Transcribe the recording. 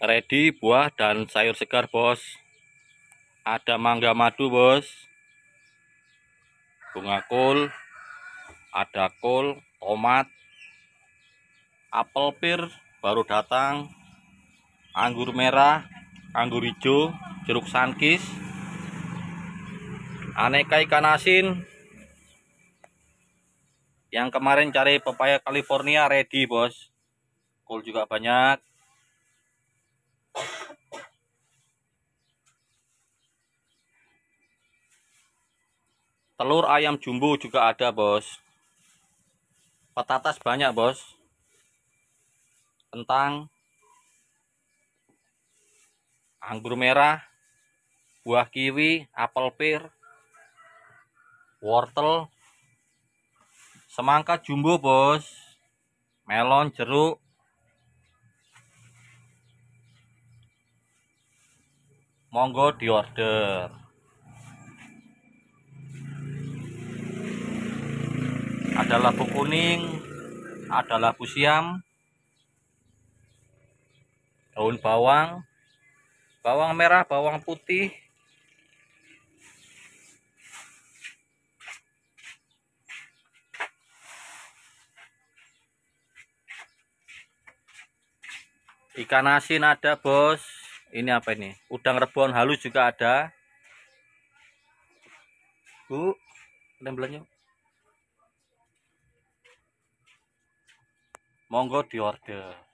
ready buah dan sayur segar bos ada mangga madu bos bunga kol ada kol tomat apel pir baru datang anggur merah anggur hijau jeruk sankis aneka ikan asin yang kemarin cari pepaya California ready bos kol juga banyak telur ayam jumbo juga ada bos petatas banyak bos kentang anggur merah buah kiwi apel pir wortel semangka jumbo bos melon jeruk monggo diorder ada labu kuning ada labu siam daun bawang bawang merah bawang putih ikan asin ada bos ini apa ini udang rebon halus juga ada bu kalian belanja monggo diorder.